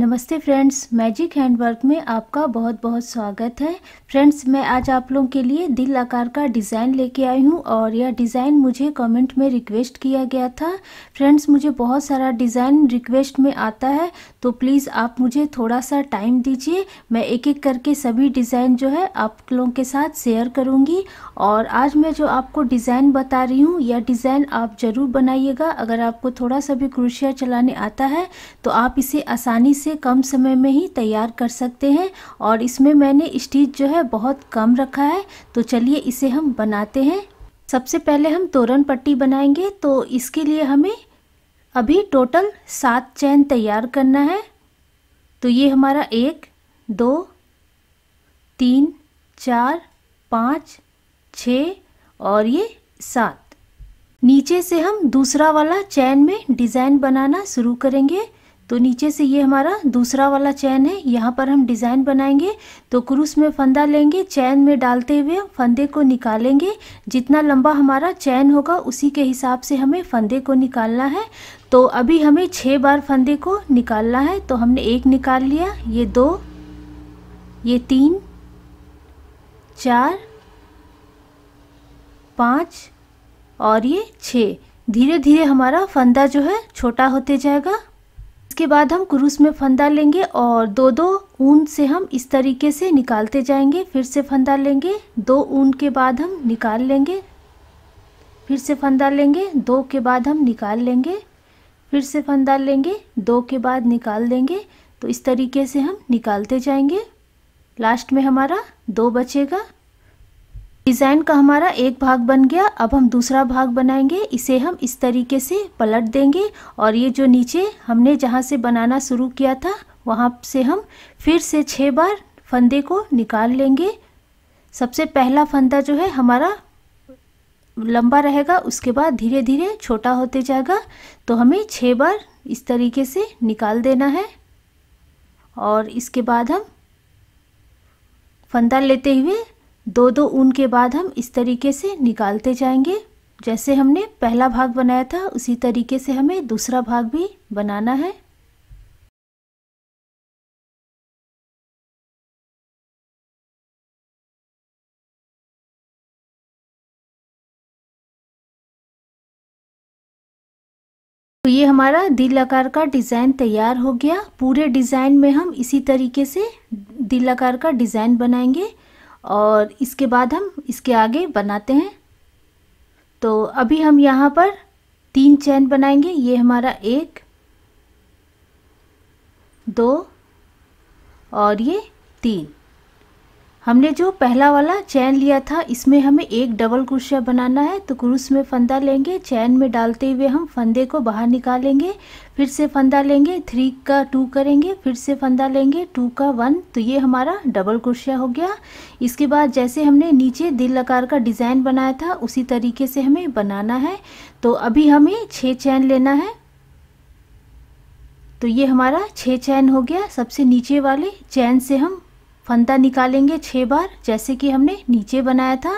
नमस्ते friends magic handwork में आपका बहुत बहुत स्वागत है फ्रेंड्स मैं आज आप लोगों के लिए दिल आकार का डिज़ाइन लेके आई हूँ और यह डिज़ाइन मुझे कमेंट में रिक्वेस्ट किया गया था फ्रेंड्स मुझे बहुत सारा डिज़ाइन रिक्वेस्ट में आता है तो प्लीज़ आप मुझे थोड़ा सा टाइम दीजिए मैं एक एक करके सभी डिज़ाइन जो है आप लोगों के साथ शेयर करूँगी और आज मैं जो आपको डिज़ाइन बता रही हूँ यह डिज़ाइन आप ज़रूर बनाइएगा अगर आपको थोड़ा सा भी क्रोशिया चलाने आता है तो आप इसे आसानी से से कम समय में ही तैयार कर सकते हैं और इसमें मैंने स्टीच जो है बहुत कम रखा है तो चलिए इसे हम बनाते हैं सबसे पहले हम तोरण पट्टी बनाएंगे तो इसके लिए हमें अभी टोटल सात चैन तैयार करना है तो ये हमारा एक दो तीन चार पाँच छ और ये सात नीचे से हम दूसरा वाला चैन में डिज़ाइन बनाना शुरू करेंगे तो नीचे से ये हमारा दूसरा वाला चैन है यहाँ पर हम डिज़ाइन बनाएंगे तो क्रूस में फंदा लेंगे चैन में डालते हुए फंदे को निकालेंगे जितना लंबा हमारा चैन होगा उसी के हिसाब से हमें फंदे को निकालना है तो अभी हमें छः बार फंदे को निकालना है तो हमने एक निकाल लिया ये दो ये तीन चार पाँच और ये छः धीरे धीरे हमारा फंदा जो है छोटा होते जाएगा इसके बाद हम क्रूस में फंदा लेंगे और दो दो ऊन से हम इस तरीके से निकालते जाएंगे फिर से फंदा लेंगे दो ऊन के बाद हम निकाल लेंगे फिर से फंदा लेंगे दो के बाद हम निकाल लेंगे फिर से फंदा लेंगे दो के बाद निकाल देंगे तो इस तरीके से हम निकालते जाएंगे लास्ट में हमारा दो बचेगा डिज़ाइन का हमारा एक भाग बन गया अब हम दूसरा भाग बनाएंगे इसे हम इस तरीके से पलट देंगे और ये जो नीचे हमने जहाँ से बनाना शुरू किया था वहाँ से हम फिर से छः बार फंदे को निकाल लेंगे सबसे पहला फंदा जो है हमारा लंबा रहेगा उसके बाद धीरे धीरे छोटा होते जाएगा तो हमें छः बार इस तरीके से निकाल देना है और इसके बाद हम फंदा लेते हुए दो दो ऊन के बाद हम इस तरीके से निकालते जाएंगे जैसे हमने पहला भाग बनाया था उसी तरीके से हमें दूसरा भाग भी बनाना है तो ये हमारा दिल आकार का डिज़ाइन तैयार हो गया पूरे डिज़ाइन में हम इसी तरीके से दिल आकार का डिज़ाइन बनाएंगे और इसके बाद हम इसके आगे बनाते हैं तो अभी हम यहाँ पर तीन चैन बनाएंगे ये हमारा एक दो और ये तीन हमने जो पहला वाला चैन लिया था इसमें हमें एक डबल क्रोशिया बनाना है तो क्रूस में फंदा लेंगे चैन में डालते हुए हम फंदे को बाहर निकालेंगे फिर से फंदा लेंगे थ्री का टू करेंगे फिर से फंदा लेंगे टू का वन तो ये हमारा डबल क्रोशिया हो गया इसके बाद जैसे हमने नीचे दिल आकार का डिज़ाइन बनाया था उसी तरीके से हमें बनाना है तो अभी हमें छः चैन लेना है तो ये हमारा छः चैन हो गया सबसे नीचे वाले चैन से हम फंदा निकालेंगे छः बार जैसे कि हमने नीचे बनाया था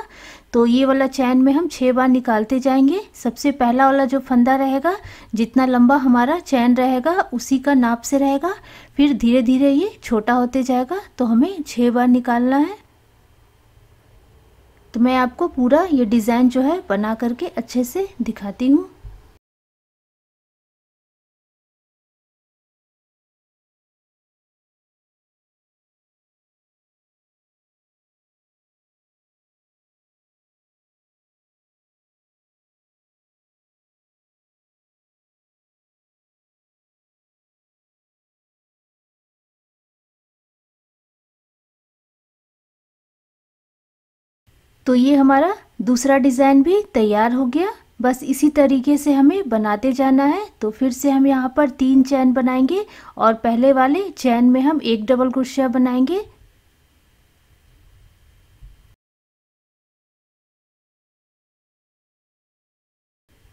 तो ये वाला चैन में हम छः बार निकालते जाएंगे सबसे पहला वाला जो फंदा रहेगा जितना लंबा हमारा चैन रहेगा उसी का नाप से रहेगा फिर धीरे धीरे ये छोटा होते जाएगा तो हमें छः बार निकालना है तो मैं आपको पूरा ये डिज़ाइन जो है बना करके अच्छे से दिखाती हूँ तो ये हमारा दूसरा डिज़ाइन भी तैयार हो गया बस इसी तरीके से हमें बनाते जाना है तो फिर से हम यहाँ पर तीन चैन बनाएंगे और पहले वाले चैन में हम एक डबल क्रोशिया बनाएंगे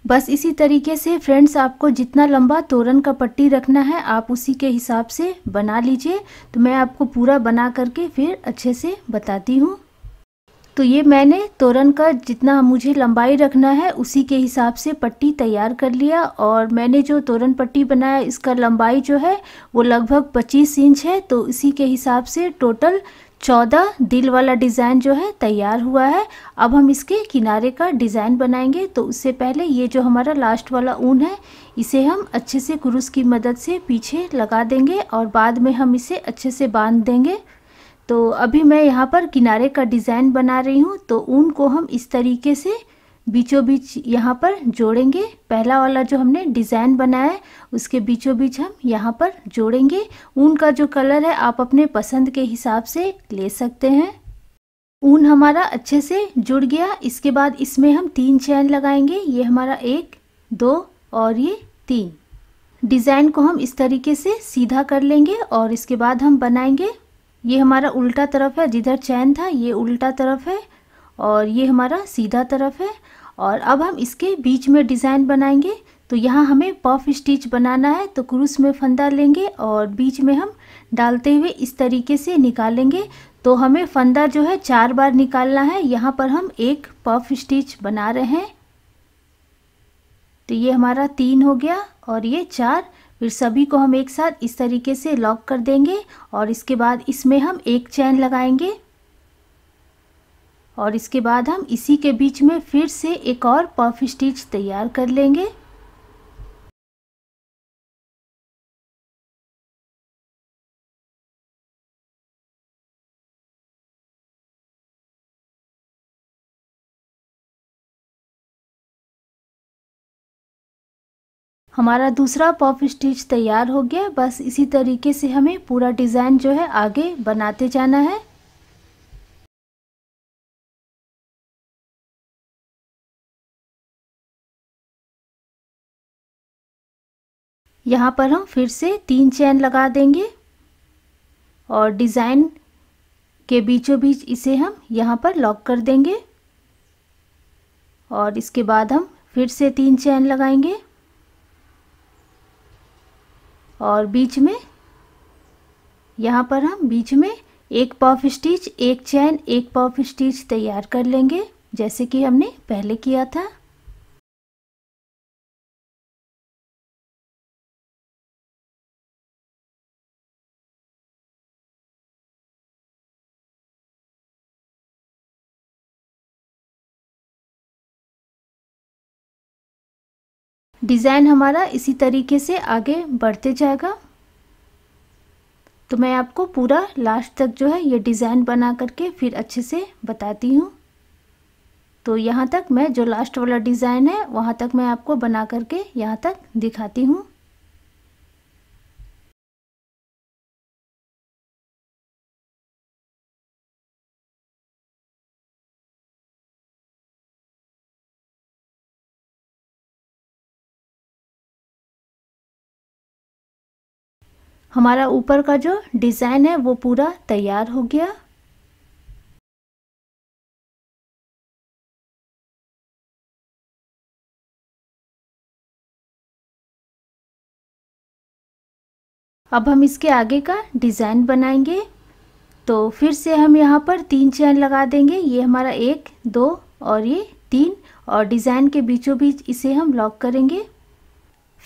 बस इसी तरीके से फ्रेंड्स आपको जितना लंबा तोरण का पट्टी रखना है आप उसी के हिसाब से बना लीजिए तो मैं आपको पूरा बना करके फिर अच्छे से बताती हूँ तो ये मैंने तोरण का जितना मुझे लंबाई रखना है उसी के हिसाब से पट्टी तैयार कर लिया और मैंने जो तोरण पट्टी बनाया इसका लंबाई जो है वो लगभग 25 इंच है तो इसी के हिसाब से टोटल 14 दिल वाला डिज़ाइन जो है तैयार हुआ है अब हम इसके किनारे का डिज़ाइन बनाएंगे तो उससे पहले ये जो हमारा लास्ट वाला ऊन है इसे हम अच्छे से क्रूस की मदद से पीछे लगा देंगे और बाद में हम इसे अच्छे से बांध देंगे तो अभी मैं यहाँ पर किनारे का डिज़ाइन बना रही हूँ तो ऊन को हम इस तरीके से बीचों बीच यहाँ पर जोड़ेंगे पहला वाला जो हमने डिज़ाइन बनाया है उसके बीचों बीच हम यहाँ पर जोड़ेंगे ऊन का जो कलर है आप अपने पसंद के हिसाब से ले सकते हैं ऊन हमारा अच्छे से जुड़ गया इसके बाद इसमें हम तीन चैन लगाएंगे ये हमारा एक दो और ये तीन डिज़ाइन को हम इस तरीके से सीधा कर लेंगे और इसके बाद हम बनाएंगे ये हमारा उल्टा तरफ है जिधर चैन था ये उल्टा तरफ है और ये हमारा सीधा तरफ है और अब हम इसके बीच में डिज़ाइन बनाएंगे तो यहाँ हमें पफ स्टिच बनाना है तो क्रूस में फंदा लेंगे और बीच में हम डालते हुए इस तरीके से निकालेंगे तो हमें फंदा जो है चार बार निकालना है यहाँ पर हम एक पफ स्टिच बना रहे हैं तो ये हमारा तीन हो गया और ये चार फिर सभी को हम एक साथ इस तरीके से लॉक कर देंगे और इसके बाद इसमें हम एक चैन लगाएंगे और इसके बाद हम इसी के बीच में फिर से एक और पफ स्टिच तैयार कर लेंगे हमारा दूसरा पॉप स्टिच तैयार हो गया बस इसी तरीके से हमें पूरा डिज़ाइन जो है आगे बनाते जाना है यहाँ पर हम फिर से तीन चैन लगा देंगे और डिज़ाइन के बीचों बीच इसे हम यहाँ पर लॉक कर देंगे और इसके बाद हम फिर से तीन चैन लगाएंगे और बीच में यहाँ पर हम बीच में एक पफ स्टिच एक चैन एक पफ स्टिच तैयार कर लेंगे जैसे कि हमने पहले किया था डिज़ाइन हमारा इसी तरीके से आगे बढ़ते जाएगा तो मैं आपको पूरा लास्ट तक जो है ये डिज़ाइन बना करके फिर अच्छे से बताती हूँ तो यहाँ तक मैं जो लास्ट वाला डिज़ाइन है वहाँ तक मैं आपको बना करके यहाँ तक दिखाती हूँ हमारा ऊपर का जो डिज़ाइन है वो पूरा तैयार हो गया अब हम इसके आगे का डिज़ाइन बनाएंगे तो फिर से हम यहाँ पर तीन चैन लगा देंगे ये हमारा एक दो और ये तीन और डिज़ाइन के बीचों बीच इसे हम लॉक करेंगे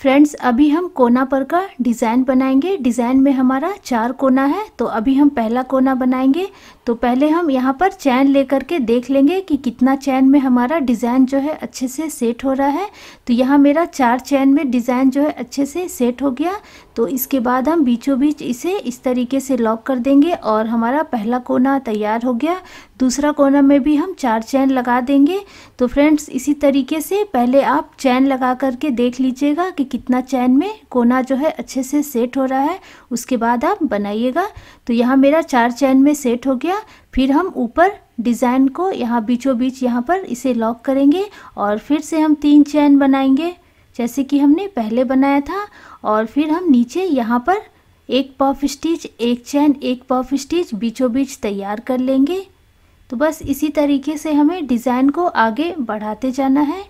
फ्रेंड्स अभी हम कोना पर का डिज़ाइन बनाएंगे डिज़ाइन में हमारा चार कोना है तो अभी हम पहला कोना बनाएंगे तो पहले हम यहाँ पर चैन लेकर के देख लेंगे कि कितना चैन में हमारा डिज़ाइन जो है अच्छे से सेट हो रहा है तो यहाँ मेरा चार चैन में डिज़ाइन जो है अच्छे से सेट हो गया तो इसके बाद हम बीचों बीच इसे इस तरीके से लॉक कर देंगे और हमारा पहला कोना तैयार हो गया दूसरा कोना में भी हम चार चैन लगा देंगे तो फ्रेंड्स इसी तरीके से पहले आप चैन लगा करके देख लीजिएगा कि कितना चैन में कोना जो है अच्छे से सेट हो रहा है उसके बाद आप बनाइएगा तो यहाँ मेरा चार चैन में सेट हो गया फिर हम ऊपर डिज़ाइन को यहाँ बीचों बीच यहाँ पर इसे लॉक करेंगे और फिर से हम तीन चैन बनाएंगे जैसे कि हमने पहले बनाया था और फिर हम नीचे यहाँ पर एक पफ स्टिच एक चैन एक पफ स्टिच बीचों बीच तैयार कर लेंगे तो बस इसी तरीके से हमें डिज़ाइन को आगे बढ़ाते जाना है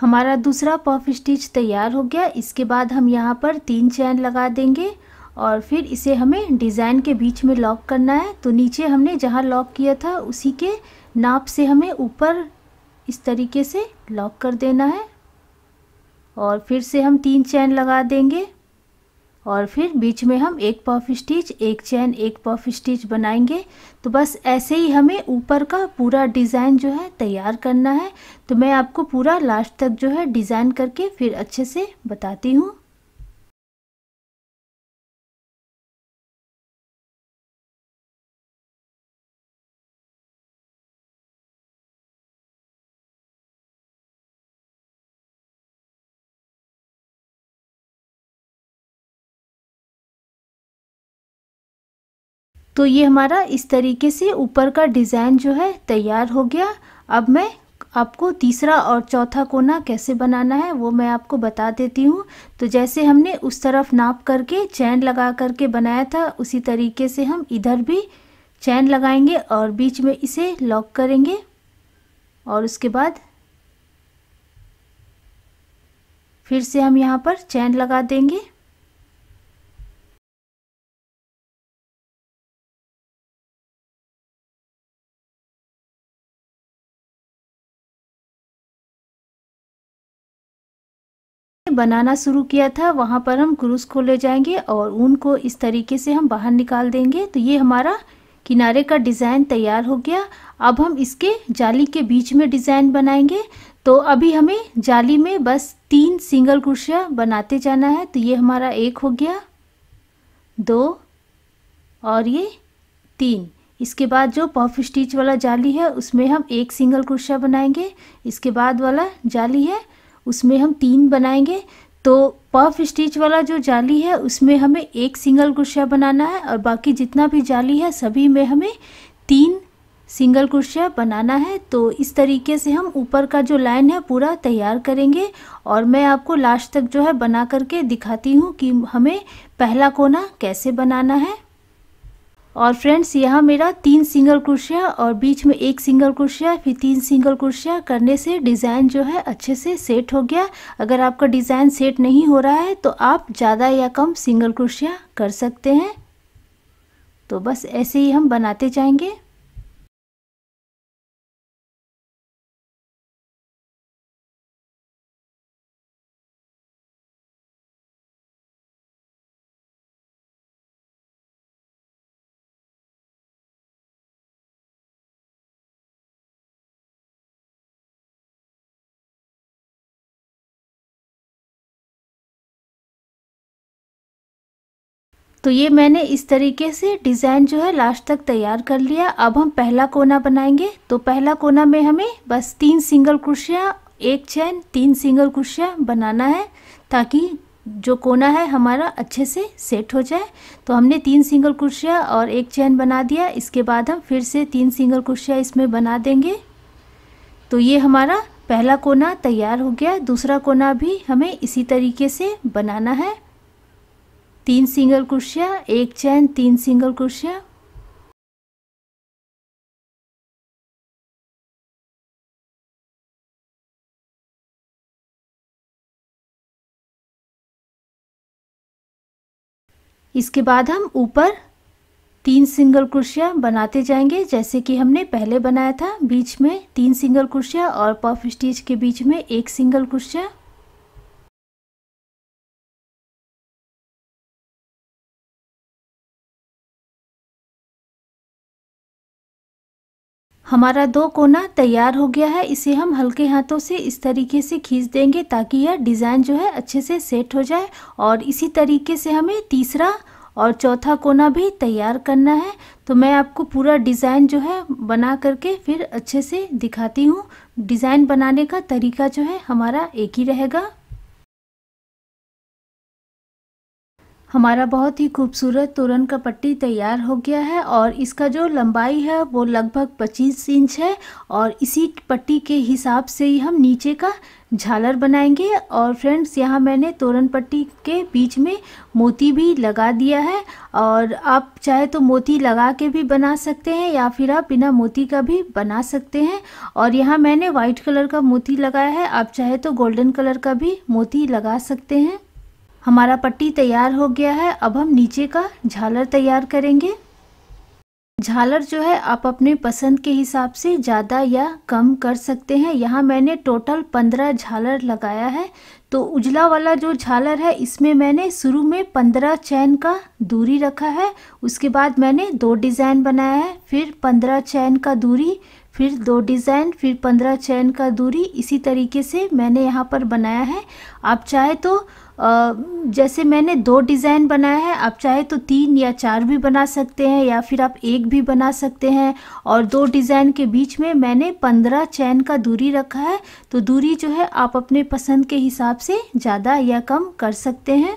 हमारा दूसरा पफ स्टिच तैयार हो गया इसके बाद हम यहाँ पर तीन चैन लगा देंगे और फिर इसे हमें डिज़ाइन के बीच में लॉक करना है तो नीचे हमने जहाँ लॉक किया था उसी के नाप से हमें ऊपर इस तरीके से लॉक कर देना है और फिर से हम तीन चैन लगा देंगे और फिर बीच में हम एक पफ स्टिच एक चैन एक पफ स्टिच बनाएंगे तो बस ऐसे ही हमें ऊपर का पूरा डिज़ाइन जो है तैयार करना है तो मैं आपको पूरा लास्ट तक जो है डिज़ाइन करके फिर अच्छे से बताती हूँ तो ये हमारा इस तरीके से ऊपर का डिज़ाइन जो है तैयार हो गया अब मैं आपको तीसरा और चौथा कोना कैसे बनाना है वो मैं आपको बता देती हूँ तो जैसे हमने उस तरफ नाप करके चैन लगा करके बनाया था उसी तरीके से हम इधर भी चैन लगाएंगे और बीच में इसे लॉक करेंगे और उसके बाद फिर से हम यहाँ पर चैन लगा देंगे बनाना शुरू किया था वहाँ पर हम क्रूज को ले जाएंगे और ऊन को इस तरीके से हम बाहर निकाल देंगे तो ये हमारा किनारे का डिज़ाइन तैयार हो गया अब हम इसके जाली के बीच में डिज़ाइन बनाएंगे तो अभी हमें जाली में बस तीन सिंगल क्रोशिया बनाते जाना है तो ये हमारा एक हो गया दो और ये तीन इसके बाद जो पफ स्टिच वाला जाली है उसमें हम एक सिंगल क्रोशिया बनाएंगे इसके बाद वाला जाली है उसमें हम तीन बनाएंगे तो पफ स्टिच वाला जो जाली है उसमें हमें एक सिंगल क्रोशिया बनाना है और बाकी जितना भी जाली है सभी में हमें तीन सिंगल क्रोशिया बनाना है तो इस तरीके से हम ऊपर का जो लाइन है पूरा तैयार करेंगे और मैं आपको लास्ट तक जो है बना करके दिखाती हूँ कि हमें पहला कोना कैसे बनाना है और फ्रेंड्स यहाँ मेरा तीन सिंगल क्रोशिया और बीच में एक सिंगल क्रोशिया फिर तीन सिंगल क्रोशिया करने से डिज़ाइन जो है अच्छे से सेट हो गया अगर आपका डिज़ाइन सेट नहीं हो रहा है तो आप ज़्यादा या कम सिंगल क्रोशिया कर सकते हैं तो बस ऐसे ही हम बनाते जाएंगे तो ये मैंने इस तरीके से डिज़ाइन जो है लास्ट तक तैयार कर लिया अब हम पहला कोना बनाएंगे तो पहला कोना में हमें बस तीन सिंगल कुर्सियाँ एक चैन तीन सिंगल कुर्सियाँ बनाना है ताकि जो कोना है हमारा अच्छे से सेट हो जाए तो हमने तीन सिंगल कुर्सिया और एक चैन बना दिया इसके बाद हम फिर से तीन सिंगल कुर्सियाँ इसमें बना देंगे तो ये हमारा पहला कोना तैयार हो गया दूसरा कोना भी हमें इसी तरीके से बनाना है तीन सिंगल क्रोशिया एक चैन तीन सिंगल क्रोशिया इसके बाद हम ऊपर तीन सिंगल क्रोशिया बनाते जाएंगे जैसे कि हमने पहले बनाया था बीच में तीन सिंगल क्रोशिया और पफ स्टिच के बीच में एक सिंगल क्रोशिया हमारा दो कोना तैयार हो गया है इसे हम हल्के हाथों से इस तरीके से खींच देंगे ताकि यह डिज़ाइन जो है अच्छे से सेट हो जाए और इसी तरीके से हमें तीसरा और चौथा कोना भी तैयार करना है तो मैं आपको पूरा डिज़ाइन जो है बना करके फिर अच्छे से दिखाती हूँ डिज़ाइन बनाने का तरीका जो है हमारा एक ही रहेगा हमारा बहुत ही खूबसूरत तोरण का पट्टी तैयार हो गया है और इसका जो लंबाई है वो लगभग 25 इंच है और इसी पट्टी के हिसाब से ही हम नीचे का झालर बनाएंगे और फ्रेंड्स यहाँ मैंने तोरण पट्टी के बीच में मोती भी लगा दिया है और आप चाहे तो मोती लगा के भी बना सकते हैं या फिर आप बिना मोती का भी बना सकते हैं और यहाँ मैंने वाइट कलर का मोती लगाया है आप चाहे तो गोल्डन कलर का भी मोती लगा सकते हैं हमारा पट्टी तैयार हो गया है अब हम नीचे का झालर तैयार करेंगे झालर जो है आप अपने पसंद के हिसाब से ज़्यादा या कम कर सकते हैं यहाँ मैंने टोटल पंद्रह झालर लगाया है तो उजला वाला जो झालर है इसमें मैंने शुरू में पंद्रह चैन का दूरी रखा है उसके बाद मैंने दो डिज़ाइन बनाया है फिर पंद्रह चैन का दूरी फिर दो डिज़ाइन फिर पंद्रह चैन का दूरी इसी तरीके से मैंने यहाँ पर बनाया है आप चाहे तो जैसे मैंने दो डिज़ाइन बनाया है आप चाहे तो तीन या चार भी बना सकते हैं या फिर आप एक भी बना सकते हैं और दो डिज़ाइन के बीच में मैंने पंद्रह चैन का दूरी रखा है तो दूरी जो है आप अपने पसंद के हिसाब से ज़्यादा या कम कर सकते हैं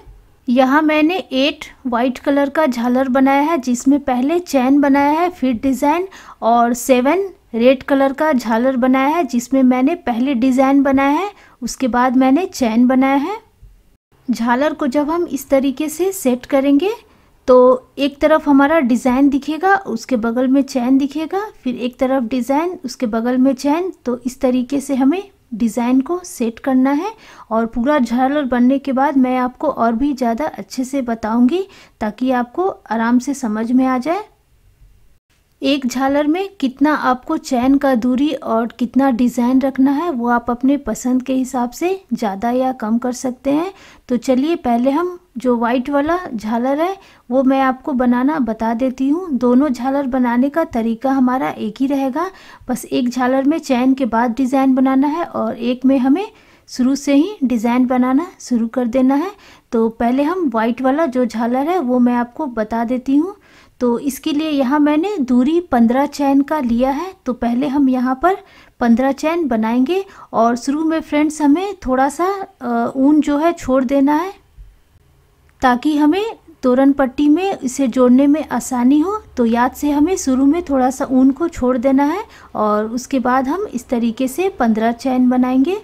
यहाँ मैंने एट वाइट कलर का झालर बनाया है जिसमें पहले चैन बनाया है फिर डिज़ाइन और सेवन रेड कलर का झालर बनाया है जिसमें मैंने पहले डिज़ाइन बनाया है उसके बाद मैंने चैन बनाया है झालर को जब हम इस तरीके से सेट करेंगे तो एक तरफ हमारा डिज़ाइन दिखेगा उसके बगल में चैन दिखेगा फिर एक तरफ डिज़ाइन उसके बगल में चैन तो इस तरीके से हमें डिज़ाइन को सेट करना है और पूरा झालर बनने के बाद मैं आपको और भी ज़्यादा अच्छे से बताऊंगी ताकि आपको आराम से समझ में आ जाए एक झालर में कितना आपको चैन का दूरी और कितना डिज़ाइन रखना है वो आप अपने पसंद के हिसाब से ज़्यादा या कम कर सकते हैं तो चलिए पहले हम जो वाइट वाला झालर है वो मैं आपको बनाना बता देती हूँ दोनों झालर बनाने का तरीका हमारा एक ही रहेगा बस एक झालर में चैन के बाद डिज़ाइन बनाना है और एक में हमें शुरू से ही डिज़ाइन बनाना शुरू कर देना है तो पहले हम वाइट वाला जो झालर है वो मैं आपको बता देती हूँ तो इसके लिए यहाँ मैंने दूरी पंद्रह चैन का लिया है तो पहले हम यहाँ पर पंद्रह चैन बनाएंगे और शुरू में फ्रेंड्स हमें थोड़ा सा ऊन जो है छोड़ देना है ताकि हमें तोरण पट्टी में इसे जोड़ने में आसानी हो तो याद से हमें शुरू में थोड़ा सा ऊन को छोड़ देना है और उसके बाद हम इस तरीके से पंद्रह चैन बनाएंगे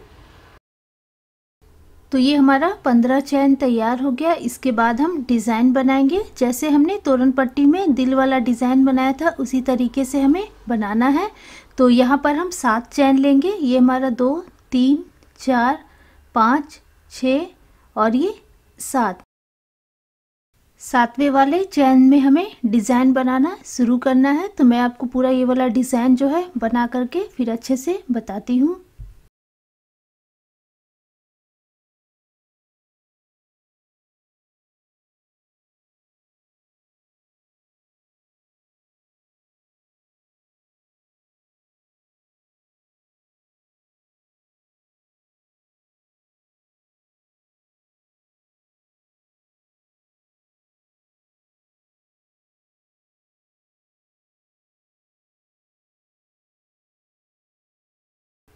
तो ये हमारा पंद्रह चैन तैयार हो गया इसके बाद हम डिज़ाइन बनाएंगे जैसे हमने तोरण पट्टी में दिल वाला डिज़ाइन बनाया था उसी तरीके से हमें बनाना है तो यहाँ पर हम सात चैन लेंगे ये हमारा दो तीन चार पाँच छ और ये सात सातवें वाले चैन में हमें डिज़ाइन बनाना शुरू करना है तो मैं आपको पूरा ये वाला डिज़ाइन जो है बना करके फिर अच्छे से बताती हूँ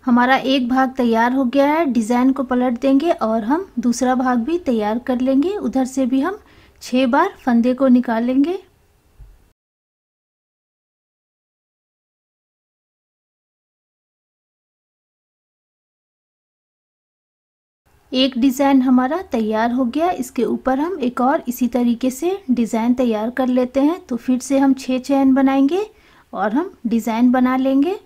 हमारा एक भाग तैयार हो गया है डिज़ाइन को पलट देंगे और हम दूसरा भाग भी तैयार कर लेंगे उधर से भी हम छः बार फंदे को निकालेंगे एक डिज़ाइन हमारा तैयार हो गया इसके ऊपर हम एक और इसी तरीके से डिज़ाइन तैयार कर लेते हैं तो फिर से हम छः चैन बनाएंगे और हम डिज़ाइन बना लेंगे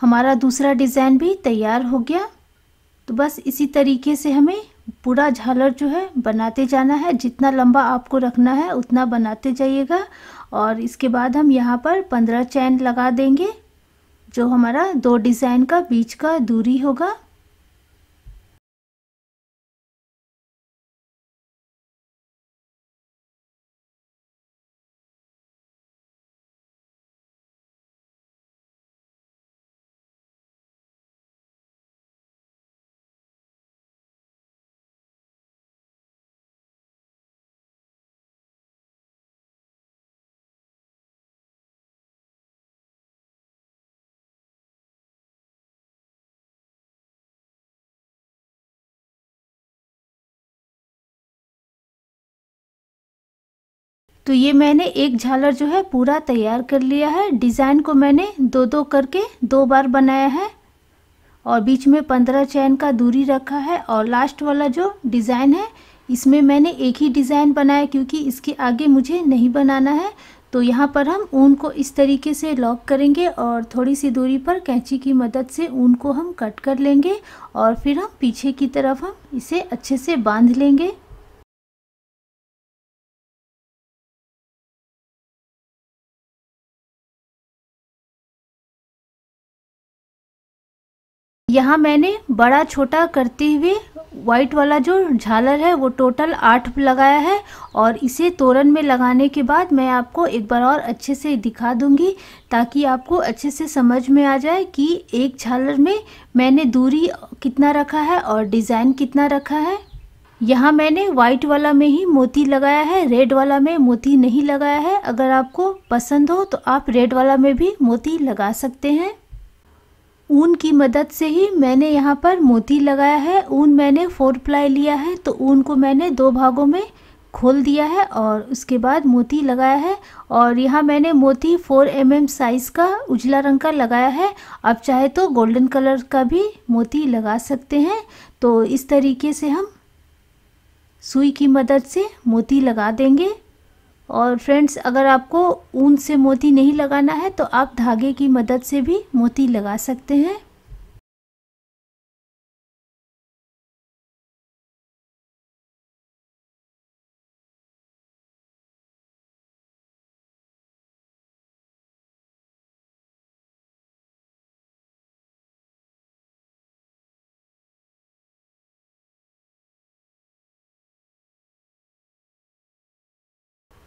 हमारा दूसरा डिज़ाइन भी तैयार हो गया तो बस इसी तरीके से हमें पूरा झालर जो है बनाते जाना है जितना लंबा आपको रखना है उतना बनाते जाइएगा और इसके बाद हम यहाँ पर पंद्रह चैन लगा देंगे जो हमारा दो डिज़ाइन का बीच का दूरी होगा तो ये मैंने एक झालर जो है पूरा तैयार कर लिया है डिज़ाइन को मैंने दो दो करके दो बार बनाया है और बीच में पंद्रह चैन का दूरी रखा है और लास्ट वाला जो डिज़ाइन है इसमें मैंने एक ही डिज़ाइन बनाया क्योंकि इसके आगे मुझे नहीं बनाना है तो यहाँ पर हम ऊन को इस तरीके से लॉक करेंगे और थोड़ी सी दूरी पर कैंची की मदद से ऊन को हम कट कर लेंगे और फिर हम पीछे की तरफ हम इसे अच्छे से बांध लेंगे यहाँ मैंने बड़ा छोटा करते हुए वाइट वाला जो झालर है वो टोटल आठ लगाया है और इसे तोरण में लगाने के बाद मैं आपको एक बार और अच्छे से दिखा दूंगी ताकि आपको अच्छे से समझ में आ जाए कि एक झालर में मैंने दूरी कितना रखा है और डिज़ाइन कितना रखा है यहाँ मैंने वाइट वाला में ही मोती लगाया है रेड वाला में मोती नहीं लगाया है अगर आपको पसंद हो तो आप रेड वाला में भी मोती लगा सकते हैं ऊन की मदद से ही मैंने यहाँ पर मोती लगाया है ऊन मैंने फोर प्लाई लिया है तो ऊन को मैंने दो भागों में खोल दिया है और उसके बाद मोती लगाया है और यहाँ मैंने मोती 4 एम mm साइज़ का उजला रंग का लगाया है आप चाहे तो गोल्डन कलर का भी मोती लगा सकते हैं तो इस तरीके से हम सुई की मदद से मोती लगा देंगे और फ्रेंड्स अगर आपको ऊन से मोती नहीं लगाना है तो आप धागे की मदद से भी मोती लगा सकते हैं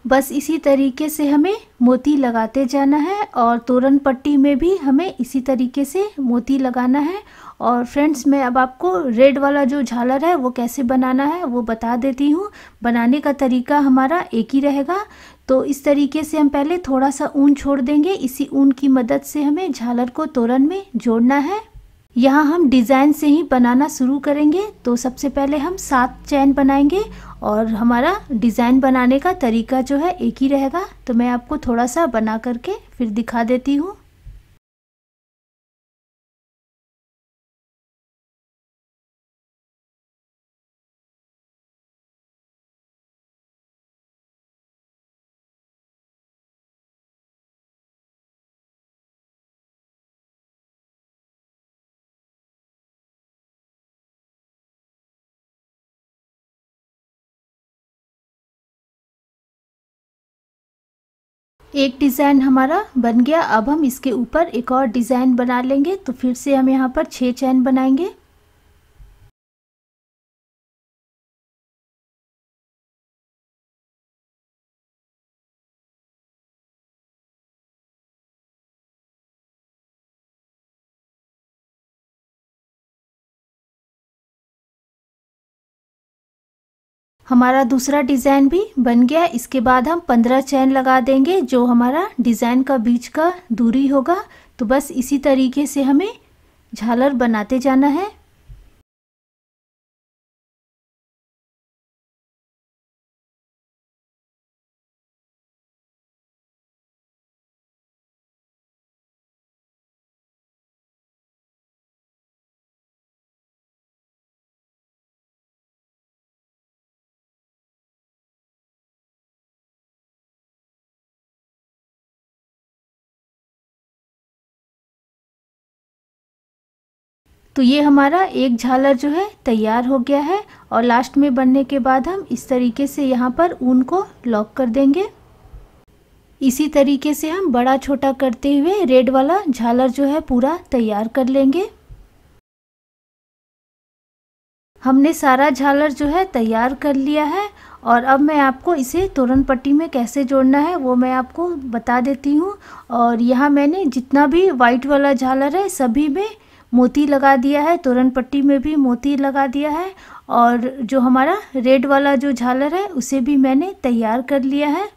बस इसी तरीके से हमें मोती लगाते जाना है और तोरण पट्टी में भी हमें इसी तरीके से मोती लगाना है और फ्रेंड्स मैं अब आपको रेड वाला जो झालर है वो कैसे बनाना है वो बता देती हूँ बनाने का तरीका हमारा एक ही रहेगा तो इस तरीके से हम पहले थोड़ा सा ऊन छोड़ देंगे इसी ऊन की मदद से हमें झालर को तोरण में जोड़ना है यहाँ हम डिज़ाइन से ही बनाना शुरू करेंगे तो सबसे पहले हम सात चैन बनाएंगे और हमारा डिज़ाइन बनाने का तरीका जो है एक ही रहेगा तो मैं आपको थोड़ा सा बना करके फिर दिखा देती हूँ एक डिज़ाइन हमारा बन गया अब हम इसके ऊपर एक और डिज़ाइन बना लेंगे तो फिर से हम यहाँ पर छः चैन बनाएंगे हमारा दूसरा डिज़ाइन भी बन गया इसके बाद हम पंद्रह चैन लगा देंगे जो हमारा डिज़ाइन का बीच का दूरी होगा तो बस इसी तरीके से हमें झालर बनाते जाना है तो ये हमारा एक झालर जो है तैयार हो गया है और लास्ट में बनने के बाद हम इस तरीके से यहाँ पर ऊन को लॉक कर देंगे इसी तरीके से हम बड़ा छोटा करते हुए रेड वाला झालर जो है पूरा तैयार कर लेंगे हमने सारा झालर जो है तैयार कर लिया है और अब मैं आपको इसे तोरण पट्टी में कैसे जोड़ना है वो मैं आपको बता देती हूँ और यहाँ मैंने जितना भी वाइट वाला झालर है सभी में मोती लगा दिया है तोरण पट्टी में भी मोती लगा दिया है और जो हमारा रेड वाला जो झालर है उसे भी मैंने तैयार कर लिया है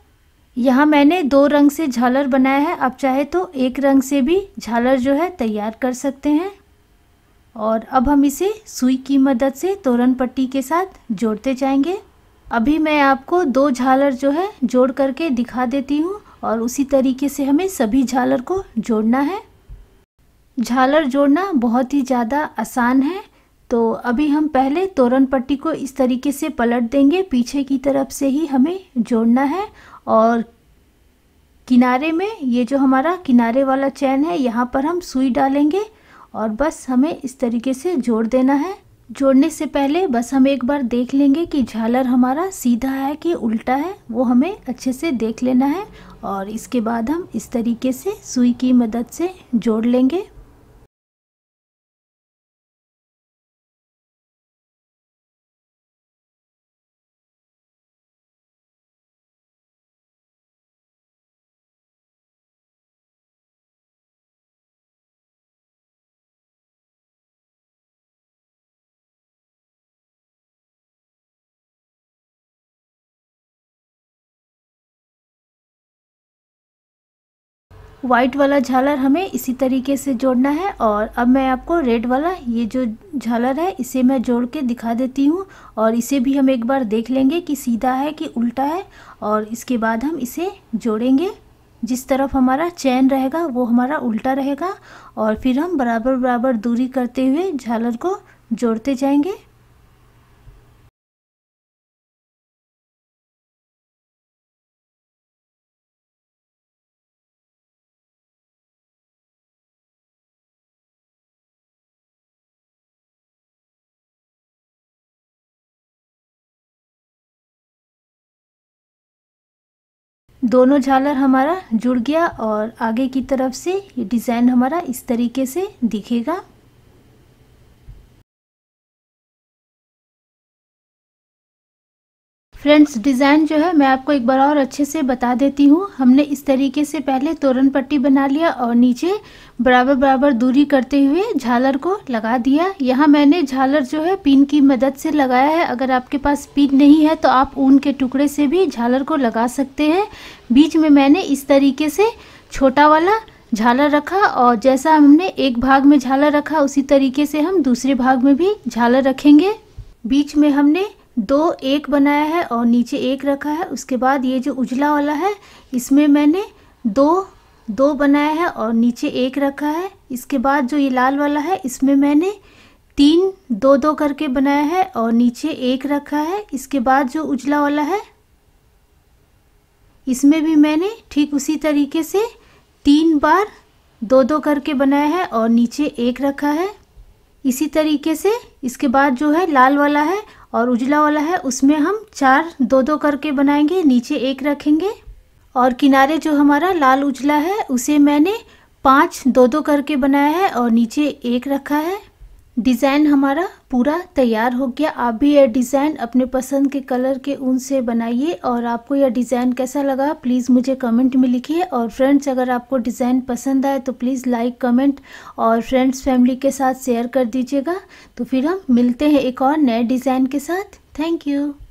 यहाँ मैंने दो रंग से झालर बनाया है आप चाहे तो एक रंग से भी झालर जो है तैयार कर सकते हैं और अब हम इसे सुई की मदद से तोरण पट्टी के साथ जोड़ते जाएंगे अभी मैं आपको दो झालर जो है जोड़ करके दिखा देती हूँ और उसी तरीके से हमें सभी झालर को जोड़ना है झालर जोड़ना बहुत ही ज़्यादा आसान है तो अभी हम पहले तोरण पट्टी को इस तरीके से पलट देंगे पीछे की तरफ से ही हमें जोड़ना है और किनारे में ये जो हमारा किनारे वाला चैन है यहाँ पर हम सुई डालेंगे और बस हमें इस तरीके से जोड़ देना है जोड़ने से पहले बस हम एक बार देख लेंगे कि झालर हमारा सीधा है कि उल्टा है वो हमें अच्छे से देख लेना है और इसके बाद हम इस तरीके से सुई की मदद से जोड़ लेंगे वाइट वाला झालर हमें इसी तरीके से जोड़ना है और अब मैं आपको रेड वाला ये जो झालर है इसे मैं जोड़ के दिखा देती हूँ और इसे भी हम एक बार देख लेंगे कि सीधा है कि उल्टा है और इसके बाद हम इसे जोड़ेंगे जिस तरफ हमारा चैन रहेगा वो हमारा उल्टा रहेगा और फिर हम बराबर बराबर दूरी करते हुए झालर को जोड़ते जाएंगे दोनों झालर हमारा जुड़ गया और आगे की तरफ से ये डिज़ाइन हमारा इस तरीके से दिखेगा फ्रेंड्स डिज़ाइन जो है मैं आपको एक बार और अच्छे से बता देती हूँ हमने इस तरीके से पहले तोरण पट्टी बना लिया और नीचे बराबर बराबर दूरी करते हुए झालर को लगा दिया यहाँ मैंने झालर जो है पिन की मदद से लगाया है अगर आपके पास पिन नहीं है तो आप ऊन के टुकड़े से भी झालर को लगा सकते हैं बीच में मैंने इस तरीके से छोटा वाला झालर रखा और जैसा हमने एक भाग में झालर रखा उसी तरीके से हम दूसरे भाग में भी झालर रखेंगे बीच में हमने दो एक बनाया है और नीचे एक रखा है उसके बाद ये जो उजला वाला है इसमें मैंने दो दो बनाया है और नीचे एक रखा है इसके बाद जो ये लाल वाला है इसमें मैंने तीन दो दो करके बनाया है और नीचे एक रखा है इसके बाद जो उजला वाला है इसमें भी मैंने ठीक उसी तरीके से तीन बार दो दो करके बनाया है और नीचे एक रखा है इसी तरीके से इसके बाद जो है लाल वाला है और उजला वाला है उसमें हम चार दो दो करके बनाएंगे नीचे एक रखेंगे और किनारे जो हमारा लाल उजला है उसे मैंने पांच दो दो करके बनाया है और नीचे एक रखा है डिज़ाइन हमारा पूरा तैयार हो गया आप भी यह डिज़ाइन अपने पसंद के कलर के ऊन से बनाइए और आपको यह डिज़ाइन कैसा लगा प्लीज़ मुझे कमेंट में लिखिए और फ्रेंड्स अगर आपको डिज़ाइन पसंद आए तो प्लीज़ लाइक कमेंट और फ्रेंड्स फैमिली के साथ शेयर कर दीजिएगा तो फिर हम मिलते हैं एक और नए डिज़ाइन के साथ थैंक यू